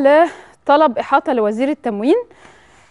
على طلب إحاطة لوزير التموين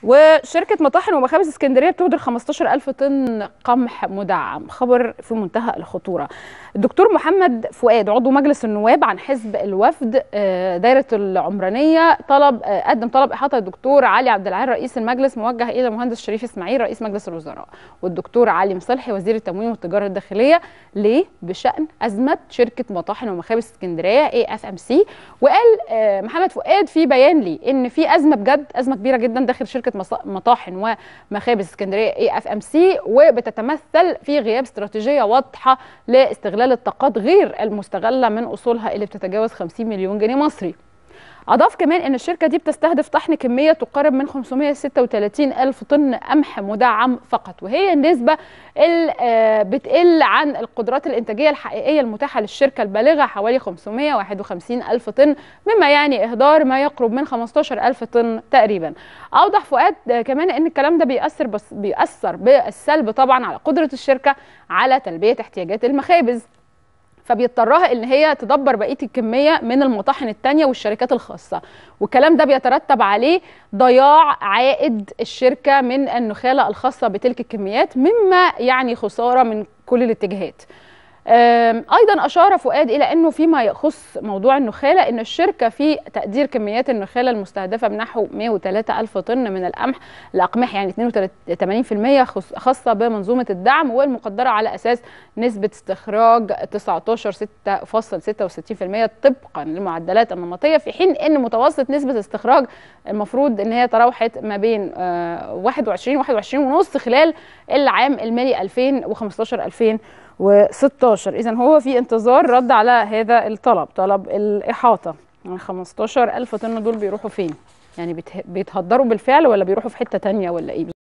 وشركة مطاحن ومخابز اسكندرية بتهدر 15000 طن قمح مدعم خبر في منتهى الخطورة الدكتور محمد فؤاد عضو مجلس النواب عن حزب الوفد آه، دايرة العمرانية طلب آه، قدم طلب إحاطة الدكتور علي عبد العال رئيس المجلس موجه إلى مهندس شريف إسماعيل رئيس مجلس الوزراء والدكتور علي مصلحي وزير التموين والتجارة الداخلية ليه بشأن أزمة شركة مطاحن ومخابز اسكندرية اي اف ام سي وقال آه، محمد فؤاد في بيان لي إن في أزمة بجد أزمة كبيرة جدا داخل شركة شركه مطاحن ومخابز اسكندريه اي اف ام سي وبتتمثل في غياب استراتيجيه واضحه لاستغلال الطاقات غير المستغله من اصولها اللي بتتجاوز 50 مليون جنيه مصري اضاف كمان ان الشركه دي بتستهدف طحن كميه تقارب من 536 الف طن قمح مدعم فقط وهي النسبه اللي آه، بتقل عن القدرات الانتاجيه الحقيقيه المتاحه للشركه البالغه حوالي 551 الف طن مما يعني اهدار ما يقرب من 15 الف طن تقريبا اوضح فؤاد كمان ان الكلام ده بيأثر بس بيأثر بالسلب طبعا على قدره الشركه على تلبيه احتياجات المخابز فبيضطرها ان هي تدبر بقيه الكميه من المطاحن الثانيه والشركات الخاصه والكلام ده بيترتب عليه ضياع عائد الشركه من النخاله الخاصه بتلك الكميات مما يعني خساره من كل الاتجاهات ايضا اشار فؤاد الى انه فيما يخص موضوع النخاله ان الشركه في تقدير كميات النخاله المستهدفه بنحو 103 الف طن من القمح الاقمح يعني 82% خاصه بمنظومه الدعم والمقدره على اساس نسبه استخراج 19 6.66% طبقا للمعدلات النمطيه في حين ان متوسط نسبه استخراج المفروض ان هي تراوحت ما بين 21 و 21 ونص خلال العام المالي 2015 2016 15 اذا هو في انتظار رد على هذا الطلب طلب الاحاطه يعني 15000 طن دول بيروحوا فين يعني بيتهدروا بالفعل ولا بيروحوا في حته تانية ولا ايه